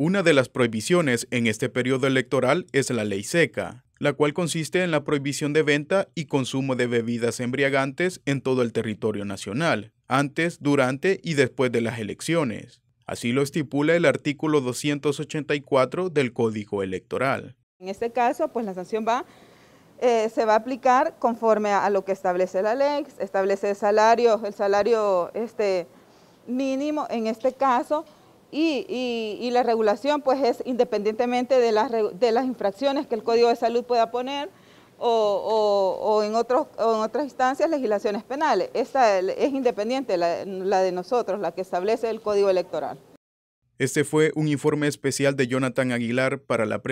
Una de las prohibiciones en este periodo electoral es la ley seca, la cual consiste en la prohibición de venta y consumo de bebidas embriagantes en todo el territorio nacional, antes, durante y después de las elecciones. Así lo estipula el artículo 284 del Código Electoral. En este caso, pues la sanción va, eh, se va a aplicar conforme a, lo que establece la ley, establece el salario, el salario este, mínimo en este caso, y, la regulación pues es independientemente de las, infracciones que el Código de Salud pueda poner o, en, otras instancias legislaciones penales. Esta es independiente la, de nosotros, la que establece el Código Electoral. Este fue un informe especial de Jonathan Aguilar para la